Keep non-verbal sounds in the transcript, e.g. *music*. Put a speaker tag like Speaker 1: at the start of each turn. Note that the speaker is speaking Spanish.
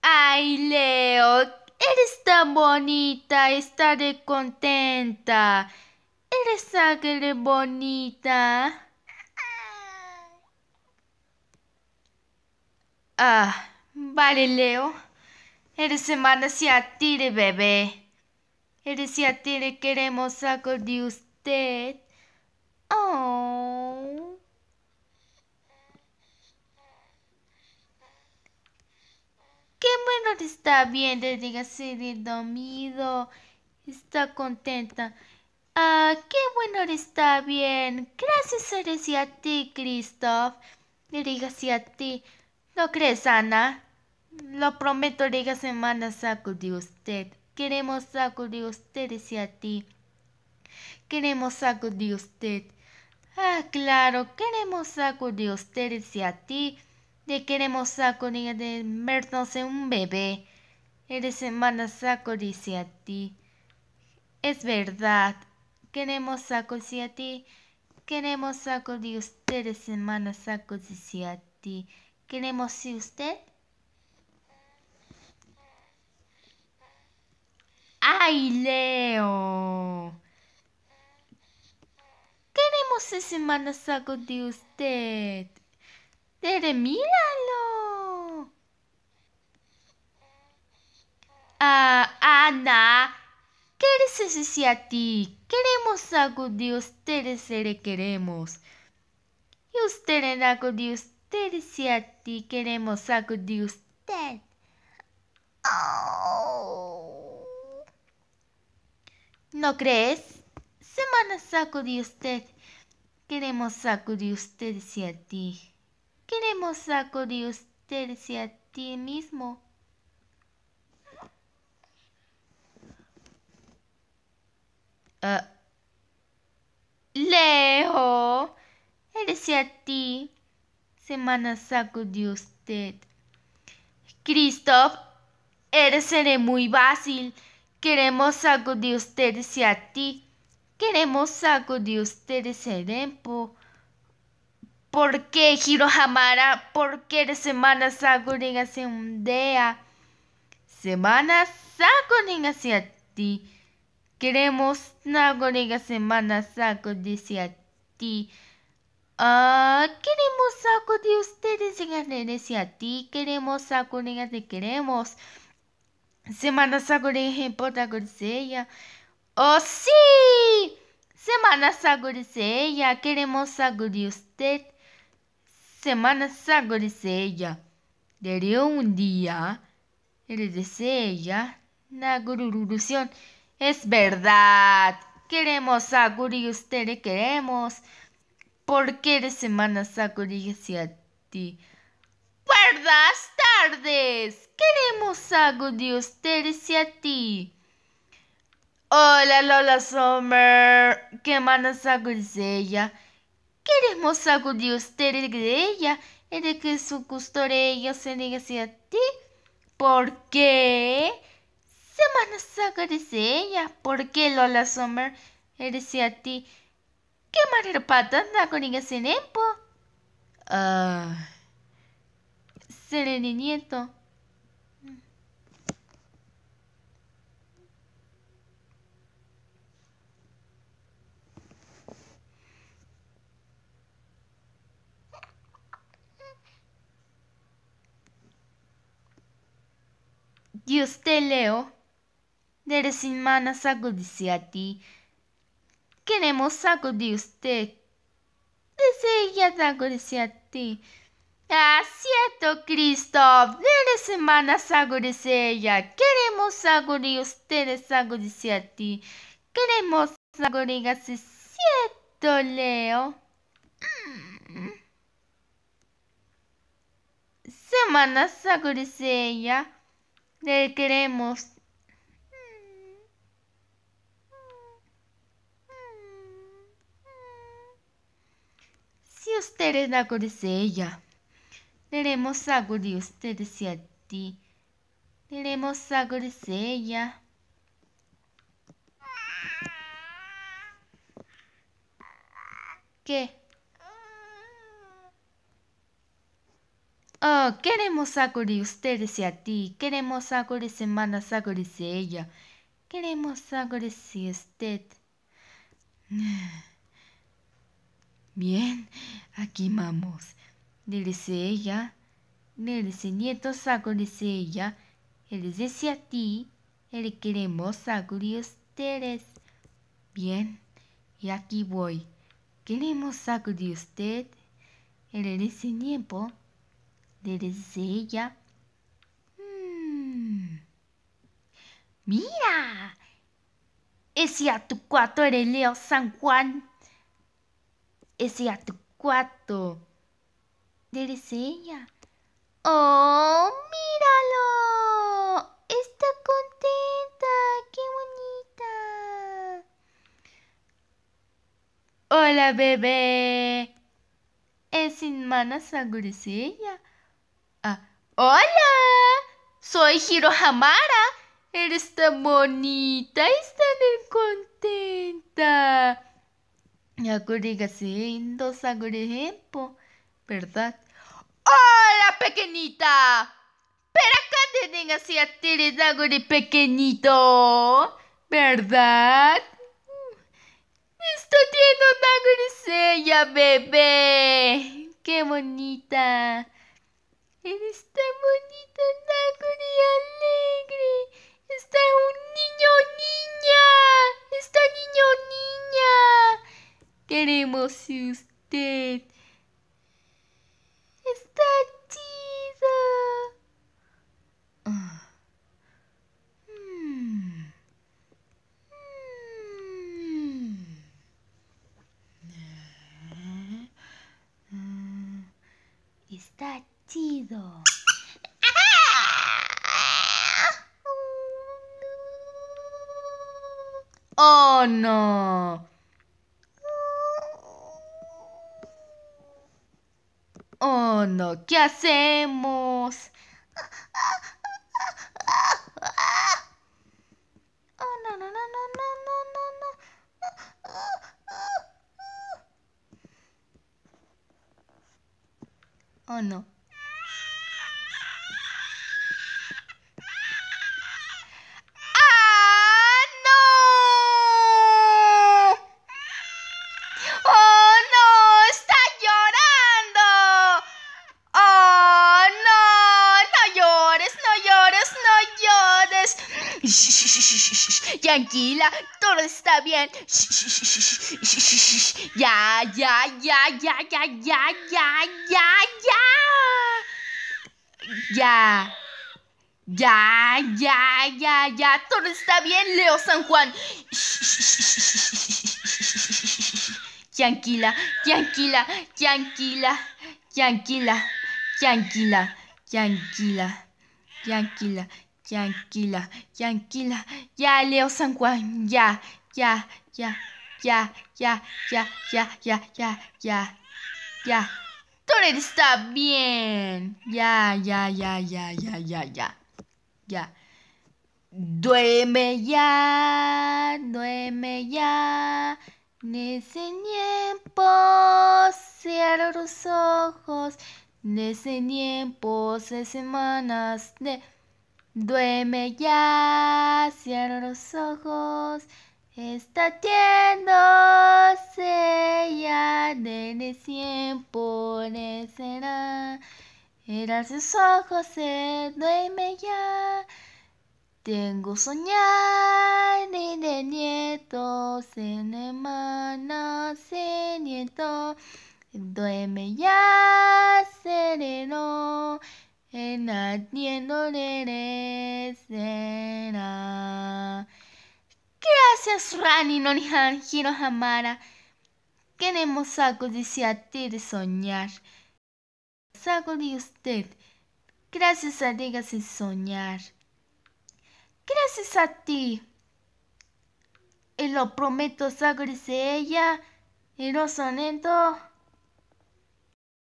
Speaker 1: Ay, Leo, eres tan bonita, estaré contenta. Eres tan bonita. Ah, vale, Leo. Eres semana si ti bebé. Eres si de queremos algo de usted. Oh. está bien, le si de dormido. Está contenta. Ah, qué bueno está bien. Gracias eres y a ti, Christoph. Digas a ti. ¿No crees, Ana? Lo prometo, le diga semana de usted. Queremos saco de usted, y a ti. Queremos saco de usted. Ah, claro, queremos saco de usted, y a ti queremos saco de vernos en un bebé eres saco dice a ti es verdad queremos saco dice a ti queremos saco de semana saco dice a ti queremos si usted ¡Ay, Leo! Queremos ese saco de usted. Tere, míralo. Ah, Ana, queres si a ti? Queremos algo de ustedes, le queremos. Y usted algo de usted si a ti queremos algo de usted. Oh. ¿No crees? Semana saco de usted. Queremos saco de ustedes si a ti queremos sacudir usted a ti mismo. Uh. Leo, eres a ti. Semana de usted. Christoph, eres seré muy fácil. Queremos saco de usted a ti. Queremos de usted ese tiempo. ¿Por qué Hirohamara? ¿Por qué Semana se hacia un día? Semana se hacia ti. Queremos Sakurin Semana Sakurin a ti. Ah, queremos de ustedes en a ti. Queremos saco sacudir te queremos. Semana sacudir importa con ella. ¡Oh, sí! Semana de ella. Queremos saco de usted. Semana Sagrada de un día, eres de ella. la Es verdad. Queremos Guri y ustedes queremos. qué de Semana dice a ti. Buenas tardes. Queremos a de ustedes y a ti. Hola Lola Summer. ¿Qué manos algo de ella? Queremos sacudir usted de ella y de que su custodia se negue hacia ti. ¿Por qué? Se me ha sacado de ella. ¿Por qué Lola Sommer eres a ti? ¿Qué manera pata anda con ese tiempo? Ah. Uh... nieto. y usted, Leo, de semanas, algo dice a ti. Queremos de usted. Desea dice a ti. Ah, cierto, Christoph. De algo sacudirse ella. Queremos de ustedes dice a ti. Queremos de así, cierto, Leo. Mm. Semana sacudirse ella. Le queremos. Si ustedes la conocen le tenemos algo de usted y a ti. Tenemos algo de ella. ¿Qué? Oh, queremos de ustedes y a ti. Queremos de semana, saco de ella. Queremos de si usted. *sighs* Bien, aquí vamos. Dice ella. Dice nieto saco de ella. Él dice a ti. Él queremos saco de ustedes. Bien, y aquí voy. Queremos algo de usted. Él dice tiempo. ¿Eres ella? Mm. Mira, ese tu era Leo San Juan. Ese a tu cuarto! ¿Eres ella? ¡Oh, míralo! Está contenta, qué bonita. Hola, bebé. Es Inmana ella. Hola, soy Hirohamara. Eres tan bonita, y tan contenta. sangre siendo ejemplo, ¿verdad? ¡Hola, pequeñita! Pero acá te así si tienes sangre pequeñito, ¿verdad? Estoy teniendo una de bebé. ¡Qué bonita! Eres tan bonita, tan y alegre. Está un niño niña. Está niño niña. Queremos usted. Está chido! Ah. Mm. Mm. Ah. Ah. ¡Está chido. ¡Oh, no! ¡Oh, no! ¿Qué hacemos? ¡Oh, no, no, no, no, no, no, no! ¡Oh, no! tranquila, todo está bien. Ya, ya, ya, ya, ya, ya, ya, ya, ya. Ya. Ya, ya, ya, ya, todo está bien, Leo San Juan. Tranquila, tranquila, tranquila, tranquila, tranquila, tranquila, tranquila. Yanquila, yanquila, ya Leo San Juan, ya, ya, ya, ya, ya, ya, ya, ya, ya, ya, ya. Toret está bien. Ya, ya, ya, ya, ya, ya, ya, ya. Duerme ya, duerme ya. En ese tiempo cierro los ojos. En ese tiempo, seis semanas de... Duerme ya, cierra los ojos, está se ya, desde siempre será. Era sus ojos, se duerme ya. Tengo soñar ni de nietos, en hermana, se nieto. Duerme ya, sereno en Gracias Rani no jamara. Queremos saco de ti de soñar. Saco de usted. Gracias a en soñar. Gracias a ti. Y lo prometo, saco de ella. Y los